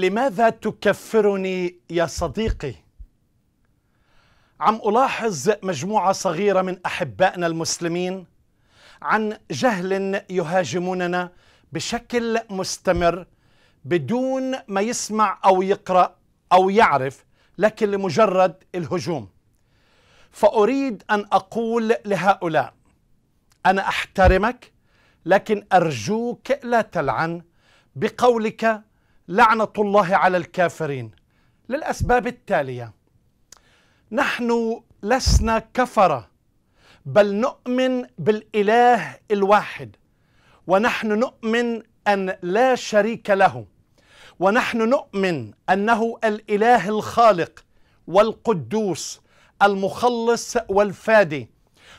لماذا تكفرني يا صديقي عم الاحظ مجموعه صغيره من احبائنا المسلمين عن جهل يهاجموننا بشكل مستمر بدون ما يسمع او يقرا او يعرف لكن لمجرد الهجوم فاريد ان اقول لهؤلاء انا احترمك لكن ارجوك لا تلعن بقولك لعنة الله على الكافرين للأسباب التالية نحن لسنا كفرة بل نؤمن بالإله الواحد ونحن نؤمن أن لا شريك له ونحن نؤمن أنه الإله الخالق والقدوس المخلص والفادي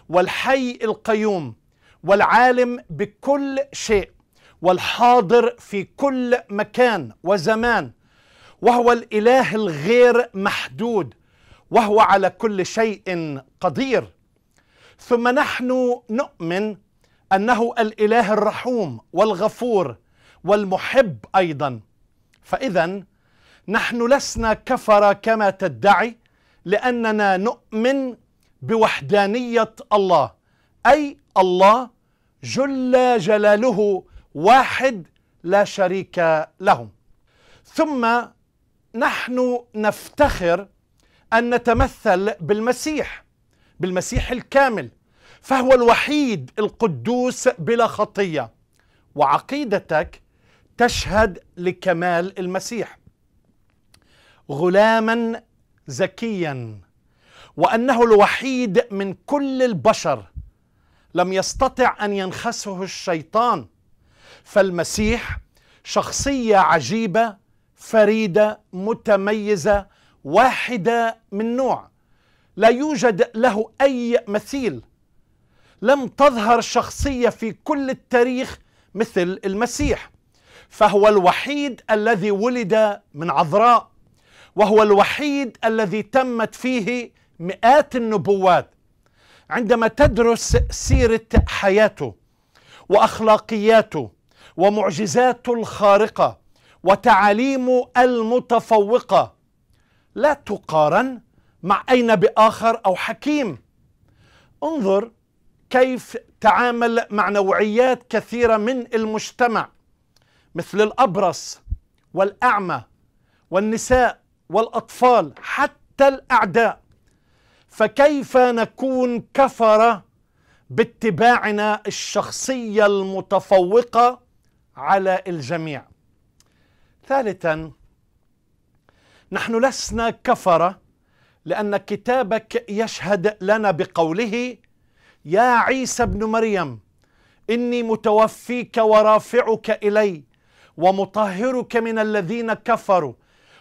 والحي القيوم والعالم بكل شيء والحاضر في كل مكان وزمان وهو الاله الغير محدود وهو على كل شيء قدير ثم نحن نؤمن انه الاله الرحوم والغفور والمحب ايضا فاذا نحن لسنا كفر كما تدعي لاننا نؤمن بوحدانيه الله اي الله جل جلاله واحد لا شريك له ثم نحن نفتخر ان نتمثل بالمسيح بالمسيح الكامل فهو الوحيد القدوس بلا خطيه وعقيدتك تشهد لكمال المسيح غلاما زكيا وانه الوحيد من كل البشر لم يستطع ان ينخسه الشيطان فالمسيح شخصيه عجيبه فريده متميزه واحده من نوع لا يوجد له اي مثيل لم تظهر شخصيه في كل التاريخ مثل المسيح فهو الوحيد الذي ولد من عذراء وهو الوحيد الذي تمت فيه مئات النبوات عندما تدرس سيره حياته واخلاقياته ومعجزاته الخارقة وتعاليمه المتفوقة لا تقارن مع أين بآخر أو حكيم انظر كيف تعامل مع نوعيات كثيرة من المجتمع مثل الأبرص والأعمى والنساء والأطفال حتى الأعداء فكيف نكون كفرة باتباعنا الشخصية المتفوقة على الجميع ثالثا نحن لسنا كفره لان كتابك يشهد لنا بقوله يا عيسى ابن مريم اني متوفيك ورافعك الي ومطهرك من الذين كفروا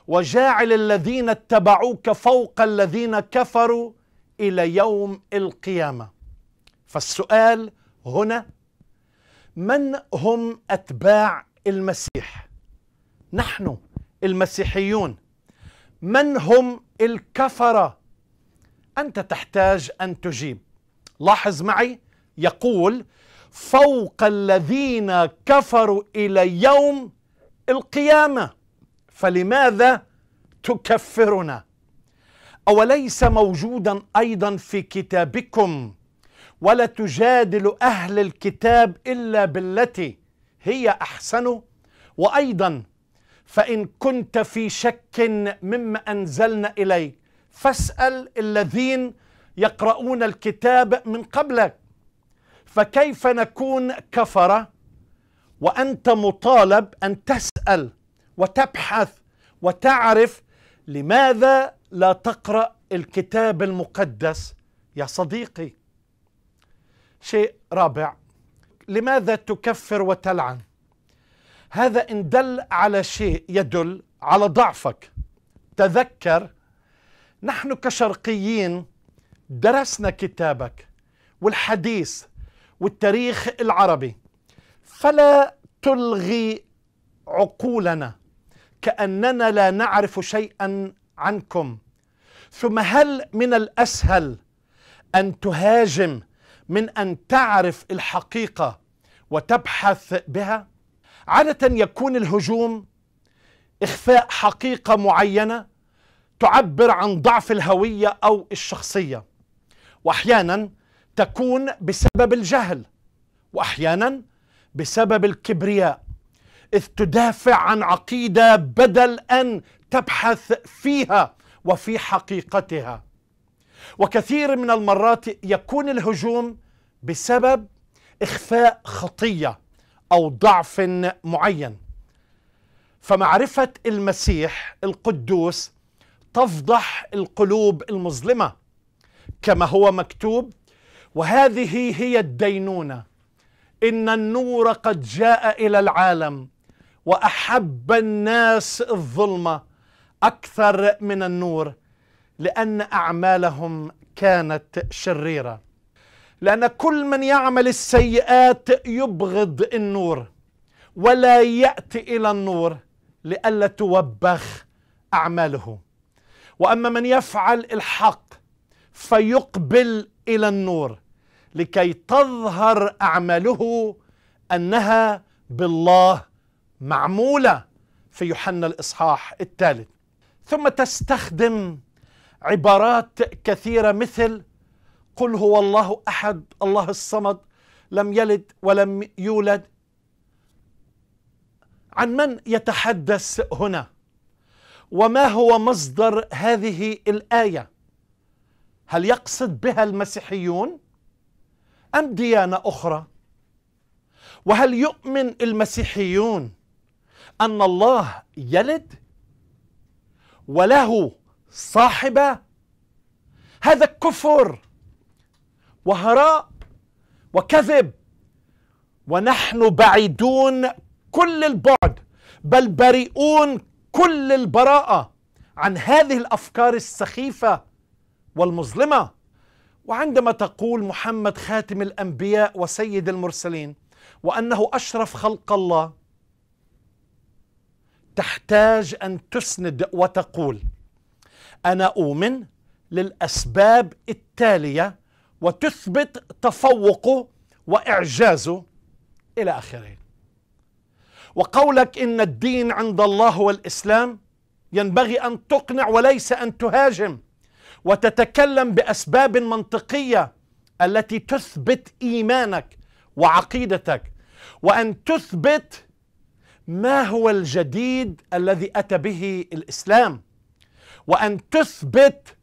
وجاعل الذين اتبعوك فوق الذين كفروا الى يوم القيامه فالسؤال هنا من هم أتباع المسيح نحن المسيحيون من هم الكفرة أنت تحتاج أن تجيب لاحظ معي يقول فوق الذين كفروا إلى يوم القيامة فلماذا تكفرنا أوليس موجودا أيضا في كتابكم ولا تجادل أهل الكتاب إلا بالتي هي أحسن وأيضا فإن كنت في شك مما أنزلنا إليك فاسأل الذين يقرؤون الكتاب من قبلك فكيف نكون كفرة وأنت مطالب أن تسأل وتبحث وتعرف لماذا لا تقرأ الكتاب المقدس يا صديقي شيء رابع لماذا تكفر وتلعن هذا ان دل على شيء يدل على ضعفك تذكر نحن كشرقيين درسنا كتابك والحديث والتاريخ العربي فلا تلغي عقولنا كاننا لا نعرف شيئا عنكم ثم هل من الاسهل ان تهاجم من ان تعرف الحقيقه وتبحث بها عاده يكون الهجوم اخفاء حقيقه معينه تعبر عن ضعف الهويه او الشخصيه واحيانا تكون بسبب الجهل واحيانا بسبب الكبرياء اذ تدافع عن عقيده بدل ان تبحث فيها وفي حقيقتها وكثير من المرات يكون الهجوم بسبب اخفاء خطيه او ضعف معين فمعرفه المسيح القدوس تفضح القلوب المظلمه كما هو مكتوب وهذه هي الدينونه ان النور قد جاء الى العالم واحب الناس الظلمه اكثر من النور لأن أعمالهم كانت شريرة لأن كل من يعمل السيئات يبغض النور ولا يأتي إلى النور لئلا توبخ أعماله وأما من يفعل الحق فيقبل إلى النور لكي تظهر أعماله أنها بالله معمولة في يوحنا الإصحاح الثالث ثم تستخدم عبارات كثيرة مثل قل هو الله أحد الله الصمد لم يلد ولم يولد عن من يتحدث هنا وما هو مصدر هذه الآية هل يقصد بها المسيحيون أم ديانة أخرى وهل يؤمن المسيحيون أن الله يلد وله صاحبة هذا كفر وهراء وكذب ونحن بعيدون كل البعد بل بريئون كل البراءة عن هذه الأفكار السخيفة والمظلمة وعندما تقول محمد خاتم الأنبياء وسيد المرسلين وأنه أشرف خلق الله تحتاج أن تسند وتقول أنا أؤمن للأسباب التالية وتثبت تفوقه وإعجازه إلى آخره وقولك إن الدين عند الله والإسلام ينبغي أن تقنع وليس أن تهاجم وتتكلم بأسباب منطقية التي تثبت إيمانك وعقيدتك وأن تثبت ما هو الجديد الذي أتى به الإسلام وأن تثبت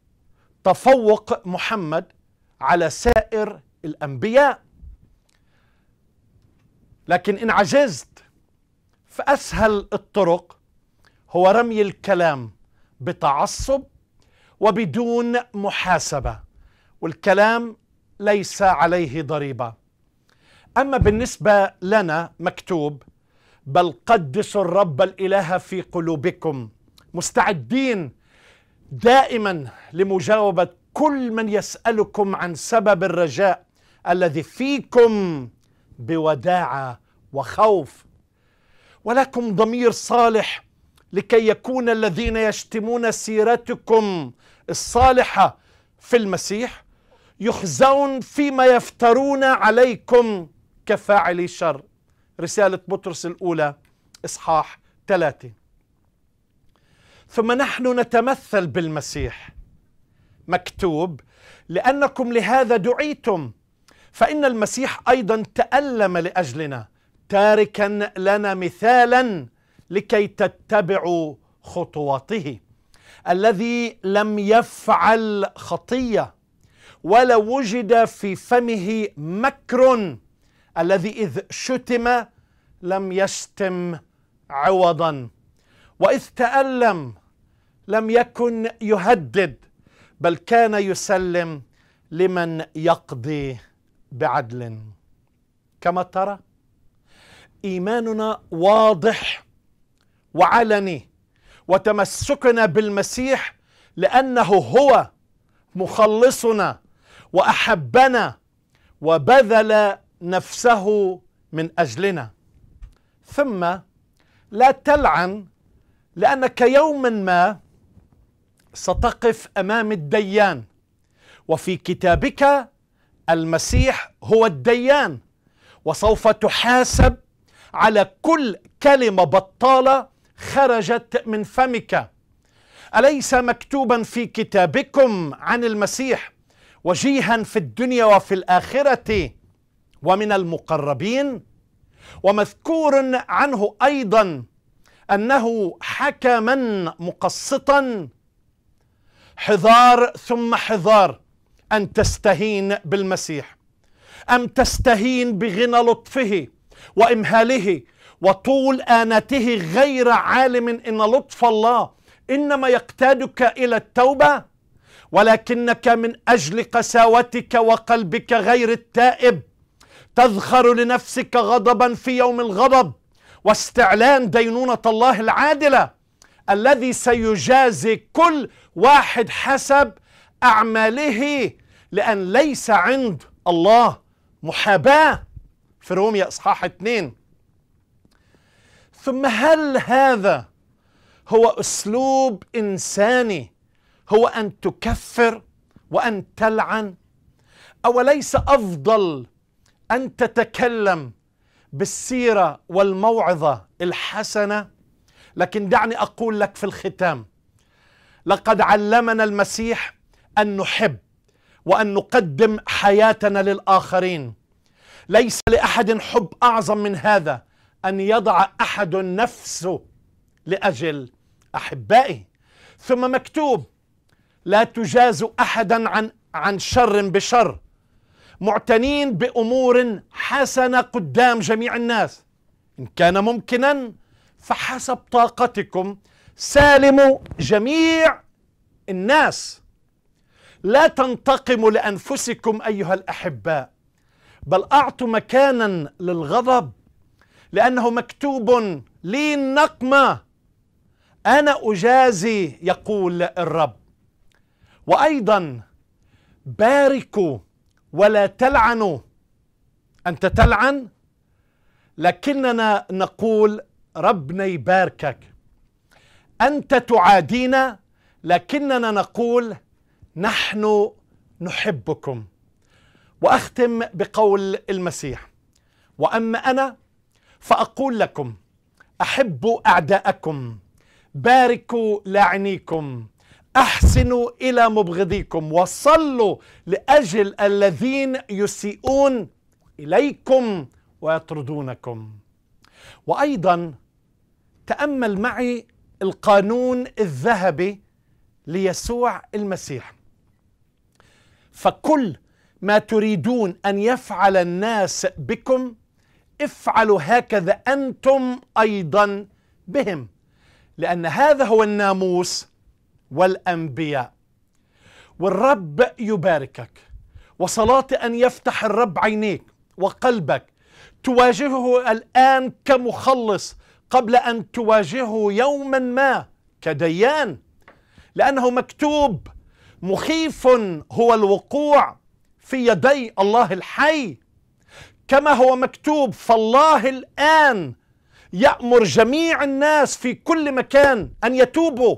تفوق محمد على سائر الأنبياء لكن إن عجزت فأسهل الطرق هو رمي الكلام بتعصب وبدون محاسبة والكلام ليس عليه ضريبة أما بالنسبة لنا مكتوب بل قدسوا الرب الإله في قلوبكم مستعدين دائما لمجاوبه كل من يسالكم عن سبب الرجاء الذي فيكم بوداعه وخوف ولكم ضمير صالح لكي يكون الذين يشتمون سيرتكم الصالحه في المسيح يخزون فيما يفترون عليكم كفاعلي شر رساله بطرس الاولى اصحاح ثلاثه ثم نحن نتمثل بالمسيح مكتوب لانكم لهذا دعيتم فان المسيح ايضا تالم لاجلنا تاركا لنا مثالا لكي تتبعوا خطواته الذي لم يفعل خطيه ولا وجد في فمه مكر الذي اذ شتم لم يشتم عوضا واذ تالم لم يكن يهدد بل كان يسلم لمن يقضي بعدل كما ترى ايماننا واضح وعلني وتمسكنا بالمسيح لانه هو مخلصنا واحبنا وبذل نفسه من اجلنا ثم لا تلعن لأنك يوما ما ستقف أمام الديان وفي كتابك المسيح هو الديان وسوف تحاسب على كل كلمة بطالة خرجت من فمك أليس مكتوبا في كتابكم عن المسيح وجيها في الدنيا وفي الآخرة ومن المقربين ومذكور عنه أيضا أنه حكما مقسطا حذار ثم حذار أن تستهين بالمسيح أم تستهين بغنى لطفه وإمهاله وطول آنته غير عالم إن لطف الله إنما يقتادك إلى التوبة ولكنك من أجل قساوتك وقلبك غير التائب تذخر لنفسك غضبا في يوم الغضب واستعلان دينونة الله العادلة الذي سيجازي كل واحد حسب أعماله لأن ليس عند الله محاباة في روميا إصحاح 2 ثم هل هذا هو أسلوب إنساني هو أن تكفر وأن تلعن أوليس أفضل أن تتكلم بالسيره والموعظه الحسنه لكن دعني اقول لك في الختام لقد علمنا المسيح ان نحب وان نقدم حياتنا للاخرين ليس لاحد حب اعظم من هذا ان يضع احد نفسه لاجل احبائه ثم مكتوب لا تجاز احدا عن عن شر بشر معتنين بأمور حسنة قدام جميع الناس إن كان ممكنا فحسب طاقتكم سالموا جميع الناس لا تنتقموا لأنفسكم أيها الأحباء بل أعطوا مكانا للغضب لأنه مكتوب لي النقمة أنا أجازي يقول الرب وأيضا باركوا ولا تلعنوا أنت تلعن لكننا نقول ربنا يباركك أنت تعادينا لكننا نقول نحن نحبكم وأختم بقول المسيح وأما أنا فأقول لكم أحبوا أعداءكم باركوا لاعنيكم احسنوا الى مبغضيكم وصلوا لاجل الذين يسيئون اليكم ويطردونكم وايضا تامل معي القانون الذهبي ليسوع المسيح فكل ما تريدون ان يفعل الناس بكم افعلوا هكذا انتم ايضا بهم لان هذا هو الناموس والأنبياء والرب يباركك وصلاتي أن يفتح الرب عينيك وقلبك تواجهه الآن كمخلص قبل أن تواجهه يوما ما كديان لأنه مكتوب مخيف هو الوقوع في يدي الله الحي كما هو مكتوب فالله الآن يأمر جميع الناس في كل مكان أن يتوبوا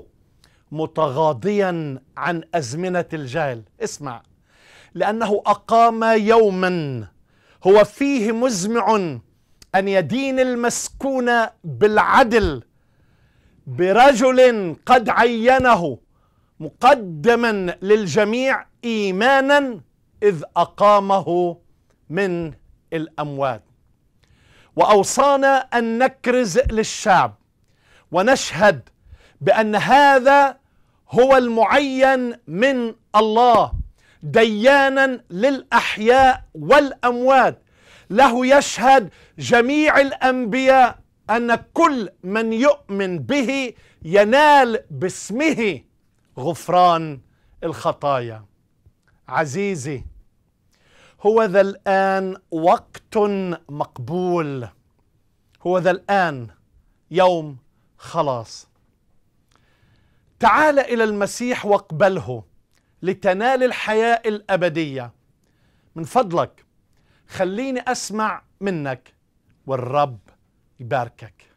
متغاضيا عن أزمنة الجهل اسمع لأنه أقام يوما هو فيه مزمع أن يدين المسكون بالعدل برجل قد عينه مقدما للجميع إيمانا إذ أقامه من الأموات وأوصانا أن نكرز للشعب ونشهد بأن هذا هو المعين من الله ديانا للأحياء والأموات له يشهد جميع الأنبياء أن كل من يؤمن به ينال باسمه غفران الخطايا عزيزي هو ذا الآن وقت مقبول هو ذا الآن يوم خلاص تعال إلى المسيح واقبله لتنال الحياة الأبدية من فضلك خليني أسمع منك والرب يباركك